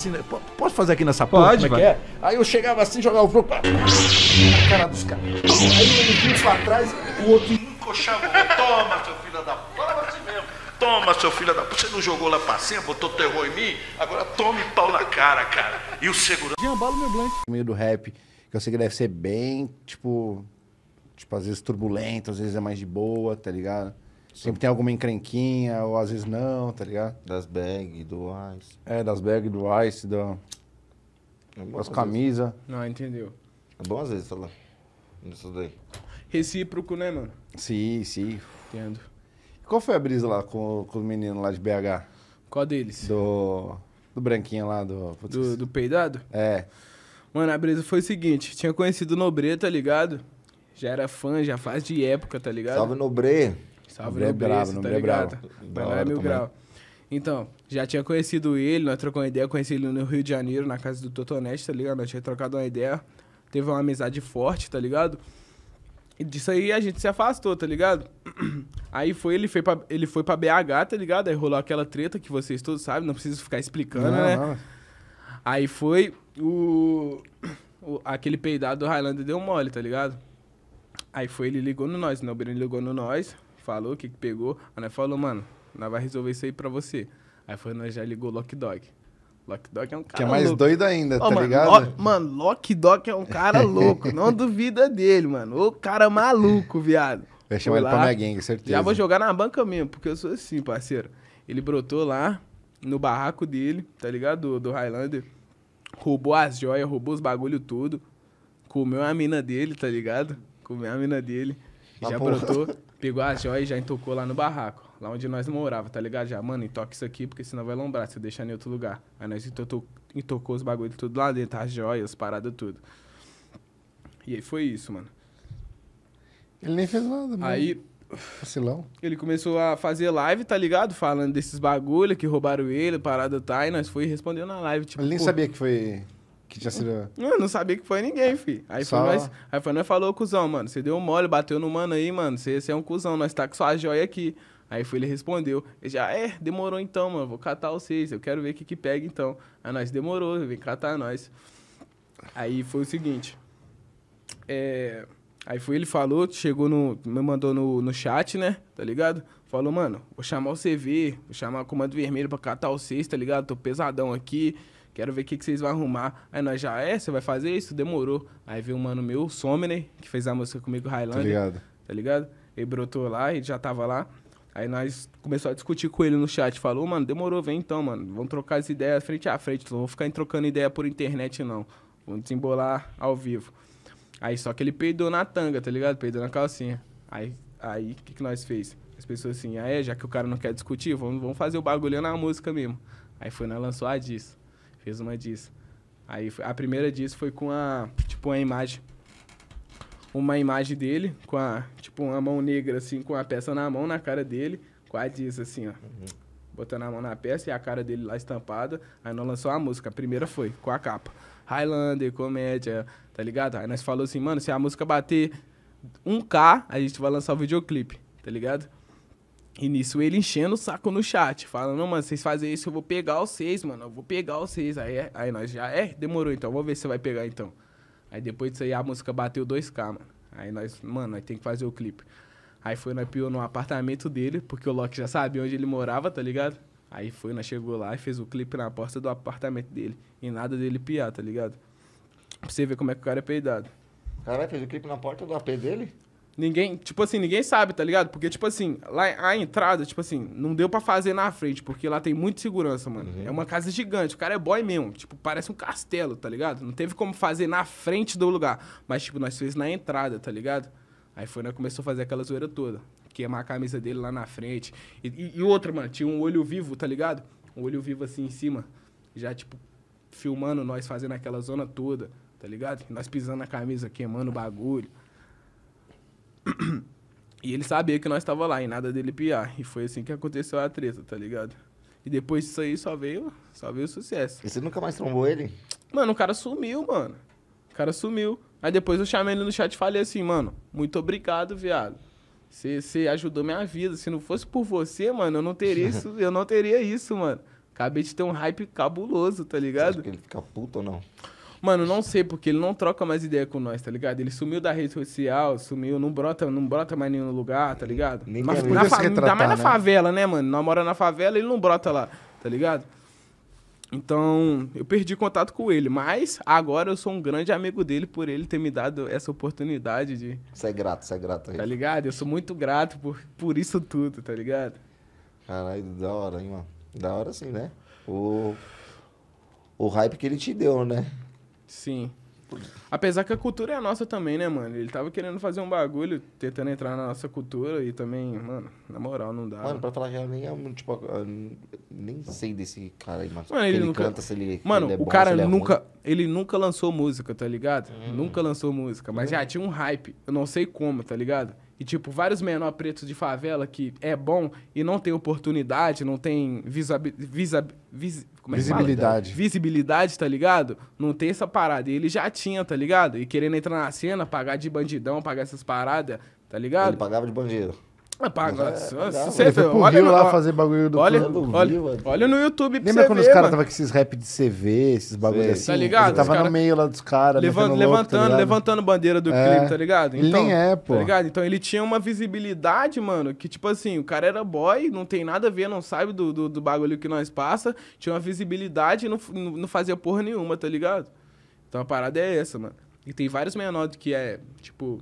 Assim, posso fazer aqui nessa porra? Pode, Como é que é? Aí eu chegava assim, jogava o jogo. Na ah, cara dos caras. Aí ele vinha pra trás, o outro encoxava. Toma, seu filho da puta. Fala mesmo. Toma, seu filho da puta. Você não jogou lá pra cima, botou terror em mim? Agora tome pau na cara, cara. E o segurança. Jambalo meu blanco. No meio do rap, que eu sei que deve ser bem, tipo. Tipo, às vezes turbulento, às vezes é mais de boa, tá ligado? Sempre tem alguma encrenquinha, ou às vezes não, tá ligado? Das bags, do ice. É, das bags, do ice, do É bom, das camisas. Não, entendeu. É bom às vezes, falar Isso daí. Recíproco, né, mano? Sim, sim. Entendo. Qual foi a brisa lá com, com os meninos lá de BH? Qual deles? Do... Do branquinho lá, do... do, do peidado? É. Mano, a brisa foi o seguinte. Tinha conhecido o Nobre, tá ligado? Já era fã, já faz de época, tá ligado? Salve, Nobre. Salve, meu bravo, tá é ligado? Vai lá, é mil grau. Então, já tinha conhecido ele, nós trocamos uma ideia, conheci ele no Rio de Janeiro, na casa do Totonete, tá ligado? Nós tinha trocado uma ideia, teve uma amizade forte, tá ligado? E disso aí a gente se afastou, tá ligado? Aí foi, ele foi, pra, ele foi pra BH, tá ligado? Aí rolou aquela treta que vocês todos sabem, não preciso ficar explicando, não, né? Não. Aí foi o, o, Aquele peidado do Highlander deu mole, tá ligado? Aí foi, ele ligou no nós, o Nobrinho ligou no nós falou, o que, que pegou. Aí nós falou, mano, nós vai resolver isso aí pra você. Aí foi, nós já ligou o Lock Dog. Lock Dog é um cara Que é mais louco. doido ainda, oh, tá mano, ligado? Lo, mano, Lock Dog é um cara louco. não duvida dele, mano. O cara maluco, viado. Vai chamar ele pra minha gangue, certeza. Já vou jogar na banca mesmo, porque eu sou assim, parceiro. Ele brotou lá, no barraco dele, tá ligado? Do, do Highlander. Roubou as joias, roubou os bagulho tudo. Comeu a mina dele, tá ligado? Comeu a mina dele. já brotou. Pegou a joia e já entocou lá no barraco, lá onde nós morava, tá ligado? Já, mano, toca isso aqui, porque senão vai lombrar, se eu deixar em outro lugar. Aí nós entocou, entocou os bagulho tudo lá dentro, as joias, paradas, tudo. E aí foi isso, mano. Ele nem fez nada, mano. Aí. Vacilão. Ele começou a fazer live, tá ligado? Falando desses bagulho que roubaram ele, parada tá. E nós foi respondendo na live. Tipo, ele nem sabia que foi que tinha sido. Não, não sabia que foi ninguém, fi. Aí Só... foi nós. Aí foi nós falou, cuzão, mano. Você deu um mole, bateu no mano aí, mano. Você, você é um cuzão, nós tá com sua joia aqui. Aí foi, ele respondeu. Ele já, é, demorou então, mano. Vou catar vocês. Eu quero ver o que, que pega então. Aí nós demorou, vem catar nós. Aí foi o seguinte. É. Aí foi, ele falou, chegou no. Me mandou no, no chat, né? Tá ligado? Falou, mano, vou chamar o CV, vou chamar o comando vermelho pra catar o 6, tá ligado? Tô pesadão aqui quero ver o que, que vocês vão arrumar. Aí nós já, é, você vai fazer isso? Demorou. Aí veio um mano meu, o Somner, que fez a música comigo, Highland. Tá né? ligado. Tá ligado? Ele brotou lá, ele já tava lá. Aí nós começamos a discutir com ele no chat. Falou, mano, demorou, vem então, mano. Vamos trocar as ideias frente a frente. Não vou ficar trocando ideia por internet, não. Vamos desembolar ao vivo. Aí só que ele peidou na tanga, tá ligado? Peidou na calcinha. Aí aí o que, que nós fez? As pessoas assim, ah é, já que o cara não quer discutir, vamos, vamos fazer o bagulho na música mesmo. Aí foi, nós lançou a disso. Fez uma disso. Aí a primeira disso foi com a, tipo, a imagem. Uma imagem dele, com a, tipo, uma mão negra, assim, com a peça na mão, na cara dele, com a disso, assim, ó. Uhum. Botando a mão na peça e a cara dele lá estampada. Aí nós lançou a música. A primeira foi, com a capa. Highlander, comédia, tá ligado? Aí nós falou assim, mano, se a música bater 1K, a gente vai lançar o videoclipe, tá ligado? E nisso ele enchendo o saco no chat, falando, mano, vocês fazem isso, eu vou pegar vocês, mano, eu vou pegar vocês. Aí, aí nós já, é, demorou então, vou ver se você vai pegar então. Aí depois disso aí a música bateu 2K, mano. Aí nós, mano, nós tem que fazer o clipe. Aí foi nós pior no apartamento dele, porque o Loki já sabia onde ele morava, tá ligado? Aí foi, nós chegou lá e fez o clipe na porta do apartamento dele. E nada dele piar, tá ligado? Pra você ver como é que o cara é peidado. Caralho, fez o clipe na porta do AP dele? Ninguém, tipo assim, ninguém sabe, tá ligado? Porque, tipo assim, lá a entrada, tipo assim, não deu para fazer na frente, porque lá tem muita segurança, mano. Uhum. É uma casa gigante, o cara é boy mesmo. Tipo, parece um castelo, tá ligado? Não teve como fazer na frente do lugar. Mas, tipo, nós fez na entrada, tá ligado? Aí foi, nós né, começou a fazer aquela zoeira toda. Queimar a camisa dele lá na frente. E, e, e outra, mano, tinha um olho vivo, tá ligado? Um olho vivo assim em cima. Já, tipo, filmando nós fazendo aquela zona toda, tá ligado? nós pisando na camisa, queimando o bagulho. e ele sabia que nós estava lá e nada dele piar. E foi assim que aconteceu a treta, tá ligado? E depois disso aí só veio, só veio sucesso. E você nunca mais trombou ele? Mano, o cara sumiu, mano. O cara sumiu. Aí depois eu chamei ele no chat e falei assim, mano, muito obrigado, viado. Você ajudou minha vida. Se não fosse por você, mano, eu não teria isso, eu não teria isso, mano. Acabei de ter um hype cabuloso, tá ligado? Você acha que ele fica puto ou não? Mano, não sei, porque ele não troca mais ideia com nós, tá ligado? Ele sumiu da rede social, sumiu, não brota, não brota mais nenhum lugar, tá ligado? Nem Mas, na fa... retratar, mais na né? favela, né, mano? Nós mora na favela, ele não brota lá, tá ligado? Então, eu perdi contato com ele, mas agora eu sou um grande amigo dele por ele ter me dado essa oportunidade de. Você é grato, você é grato. Aí. Tá ligado? Eu sou muito grato por, por isso tudo, tá ligado? Caralho, da hora, hein, mano? Da hora sim, né? O, o hype que ele te deu, né? Sim. Apesar que a cultura é a nossa também, né, mano? Ele tava querendo fazer um bagulho, tentando entrar na nossa cultura e também, mano, na moral, não dá. Mano, pra falar real, nem, é tipo, nem sei desse cara aí, mas mano ele, ele nunca... canta, se ele. Mano, ele é o bom, cara ele é nunca. Ruim. Ele nunca lançou música, tá ligado? Hum. Nunca lançou música, mas hum. já tinha um hype. Eu não sei como, tá ligado? E, tipo, vários menor pretos de favela que é bom e não tem oportunidade, não tem visa, visa, vis, é visibilidade. Visibilidade, tá ligado? Não tem essa parada. E ele já tinha, tá ligado? E querendo entrar na cena, pagar de bandidão, pagar essas paradas, tá ligado? Ele pagava de bandido. É pago. É, você vê, no, lá fazer bagulho do olha, olha, Rio, olha, no YouTube Lembra quando ver, os caras tava com esses rap de CV, esses bagulho assim? Tá ligado? tava cara... no meio lá dos caras, Levant, tá levantando, tá levantando bandeira do é. clipe, tá ligado? Então, ele nem é, pô. Tá ligado? Então ele tinha uma visibilidade, mano, que tipo assim, o cara era boy, não tem nada a ver, não sabe do, do, do bagulho que nós passa, tinha uma visibilidade e não, não fazia porra nenhuma, tá ligado? Então a parada é essa, mano. E tem vários menores que é, tipo,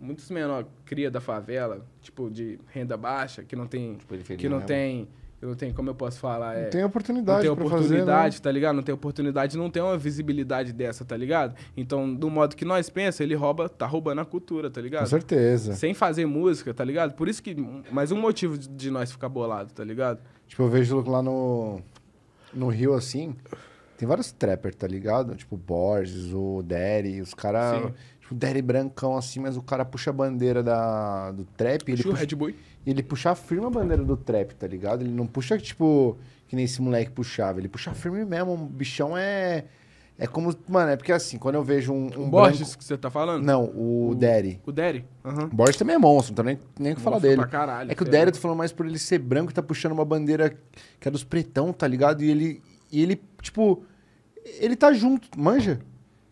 muitos menor cria da favela, tipo de renda baixa, que não tem tipo, que não tem que não tem como eu posso falar? É, não tem oportunidade, Não tem né? oportunidade, fazer, tá ligado? Não tem oportunidade, não tem uma visibilidade dessa, tá ligado? Então, do modo que nós pensa, ele rouba, tá roubando a cultura, tá ligado? Com certeza. Sem fazer música, tá ligado? Por isso que. mais um motivo de, de nós ficar bolado, tá ligado? Tipo, eu vejo lá no. No Rio, assim. Tem vários trappers, tá ligado? Tipo, Borges, o Derry, os caras tipo, Daddy brancão assim, mas o cara puxa a bandeira da, do trap. Puxa ele é puxa, Red Boy. Ele puxa firme a bandeira do trap, tá ligado? Ele não puxa, tipo, que nem esse moleque puxava. Ele puxa firme mesmo. O bichão é. É como. Mano, é porque assim, quando eu vejo um. um o Borges branco... que você tá falando? Não, o, o Derry. O Derry? Uhum. Borges também é monstro, então nem, nem que falar dele. Pra caralho, é que é. o tá Derry eu tô falando mais por ele ser branco e tá puxando uma bandeira que é dos pretão, tá ligado? E ele. E ele, tipo. Ele tá junto, manja?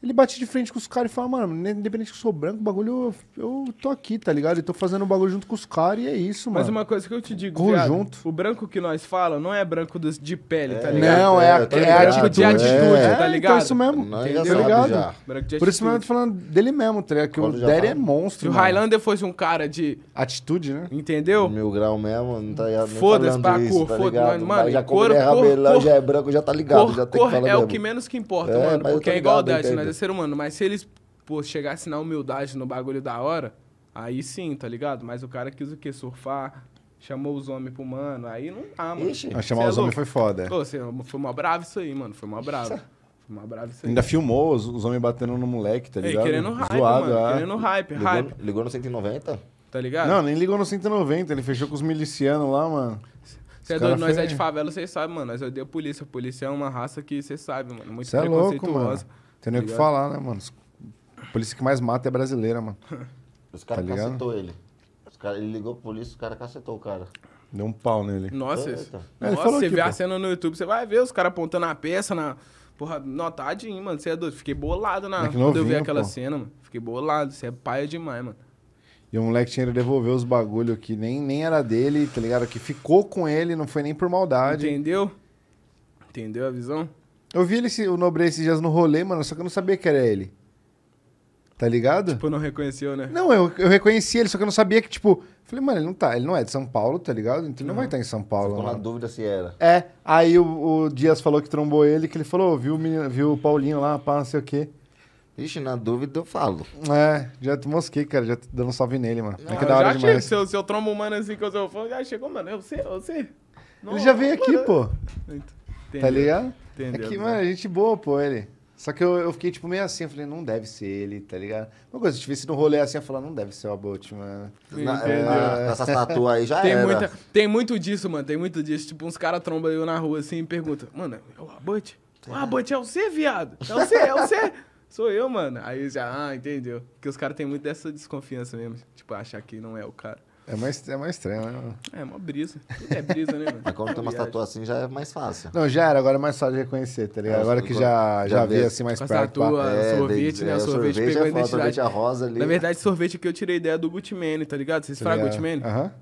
Ele bate de frente com os caras e fala, mano, né, independente que eu sou branco, o bagulho, eu, eu tô aqui, tá ligado? Eu tô fazendo o bagulho junto com os caras e é isso, mano. Mas uma coisa que eu te digo, viado, junto. o branco que nós fala não é branco dos, de pele, tá é, tá ligado? Não, é, é, é, é de atitude, é, tá então ligado? Então, isso mesmo, Entendeu? tá ligado? Por isso mesmo eu tô falando dele mesmo, tá ligado? Que o Derry é monstro, Se mano. o Highlander fosse um cara de... Atitude, né? Entendeu? Mil grau mesmo, não tá ligado? Foda-se pra cor, tá foda-se, mano. Já cor, é cor, já é branco, já tá ligado, já tem que falar Cor é o que menos que importa, é, mano, porque é igualdade, né? é ser humano. Mas se eles, pô, chegassem na humildade no bagulho da hora, aí sim, tá ligado? Mas o cara quis o quê? Surfar, chamou os homens pro mano, aí não tá, mano. Ixi, ah, é chamar os homens foi foda. Pô, é. cê, é foi uma brava isso aí, mano. Foi uma brava. Foi uma brava isso aí. Ainda filmou os, os homens batendo no moleque, tá ligado? Ei, querendo hype, Zoado, mano. Ah, querendo hype, ligou, hype. Ligou no 190? Tá ligado? Não, nem ligou no 190, ele fechou com os milicianos lá, mano. é nós foi... é de favela, vocês sabem, mano. Nós odeio a polícia. A polícia é uma raça que você sabe, mano. Muito cê preconceituosa. louco, mano. Tem nem o que falar, né, mano? A polícia que mais mata é brasileira, mano. Os caras tá cacetou ele. Cara, ele ligou pro polícia, o cara cacetou o cara. Deu um pau nele. Nossa, Nossa você aqui, vê pô. a cena no YouTube, você vai ver os caras apontando a peça na. Porra, notadinho, mano. Você é doido. Fiquei bolado na. novinho, quando eu vi aquela pô. cena, mano. Fiquei bolado. Você é paia demais, mano. E o moleque tinha que devolver os bagulho que nem, nem era dele, tá ligado? Que ficou com ele, não foi nem por maldade. Entendeu? Entendeu a visão? Eu vi ele, o Nobre esses dias no rolê, mano, só que eu não sabia que era ele. Tá ligado? Tipo, não reconheceu, né? Não, eu, eu reconheci ele, só que eu não sabia que, tipo. Falei, mano, ele não tá, ele não é de São Paulo, tá ligado? Então ele não vai estar tá em São Paulo. Ficou na dúvida se era. É, aí o, o, Dias falou que trombou ele, que ele falou, viu o, menino, viu o Paulinho lá, pá, não sei o quê. Ixi, na dúvida eu falo. É, já te mosquei, cara, já tô dando salve nele, mano. Não, é que ah, da hora demais. Se eu, se eu trombo um mano assim que eu falo, já chegou, mano, é você, é você. Não, ele já veio aqui, mano. pô. Entendi. Tá ligado? Entendeu? É que, né? mano a é gente boa, pô, ele. Só que eu, eu, fiquei, tipo, meio assim, eu falei, não deve ser ele, tá ligado? Uma coisa, se tivesse no rolê assim, eu falar, não deve ser o Abbott, mano. essa é, aí já tem era. Muita, tem muito disso, mano, tem muito disso. Tipo, uns caras trombam eu na rua assim e perguntam, mano, é o Abbott? O Abbott é o C, viado? É o C, é o C. Sou eu, mano. Aí já, ah, entendeu. Porque os caras têm muito dessa desconfiança mesmo. Tipo, achar que não é o cara. É mais, é mais estranho, né? É, uma brisa. Tudo é brisa, né, mano? Mas quando tem uma tatuagem assim, já é mais fácil. Não, já era, agora é mais fácil de reconhecer, tá ligado? É, agora que já, já, já assim, assim mais perto. Tatua, pá. é, sorvete, né? É, sorvete, sorvete pegou é a identidade. Sorvete a é rosa ali. Na verdade, sorvete que eu tirei ideia é do Gutman, tá ligado? Vocês tá falam Gutman? Aham.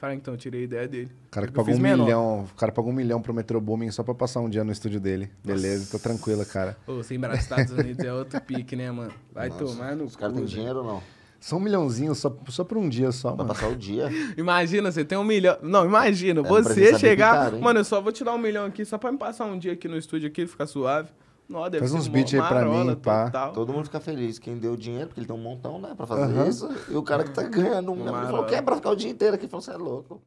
Uhum. então, eu tirei a ideia dele. O cara que pagou um milhão, o cara pagou um milhão pro Metro Booming só pra passar um dia no estúdio dele. Nossa. Beleza, tô tranquila, cara. Ô, sem braço Estados Unidos é outro pique, né, mano? Vai Nossa. tomar no Os caras têm dinheiro ou não? Só um milhãozinho, só, só por um dia só, pra mano. passar o dia. Imagina, você tem um milhão. Não, imagina, é, você chegar. mano, eu só vou te dar um milhão aqui, só pra me passar um dia aqui no estúdio aqui, ficar suave. deve Faz uns beats aí pra mim, total. pá. Todo mundo fica feliz. Quem deu dinheiro, porque ele tem um montão, né, pra fazer uhum. isso. E o cara que tá ganhando um, né, falou, pra ficar o dia inteiro aqui. Falou, você é louco.